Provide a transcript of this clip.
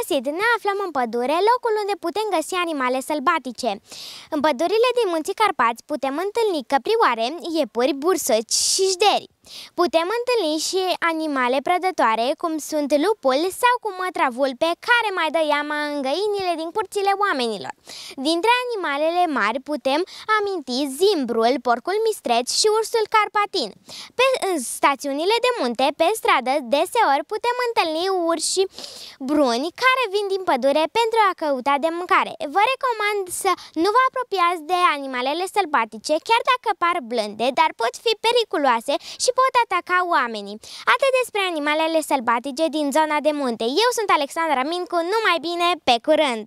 găsit! Ne aflăm în pădure, locul unde putem găsi animale sălbatice. În pădurile din Munții Carpați putem întâlni căprioare, iepuri, bursăci și jderi. Putem întâlni și animale prădătoare, cum sunt lupul sau cum mătra vulpe, care mai dă iama în găinile din curțile oamenilor. Dintre animalele mari putem aminti zimbrul, porcul mistreț și ursul carpatin. Pe stațiunile de munte, pe stradă, deseori putem întâlni urși bruni care vin din pădure pentru a căuta de mâncare. Vă recomand să nu vă apropiați de animalele sălbatice, chiar dacă par blânde, dar pot fi periculoase și pot ataca oamenii. Atât despre animalele sălbatice din zona de munte. Eu sunt Alexandra Mincu, numai bine, pe curând!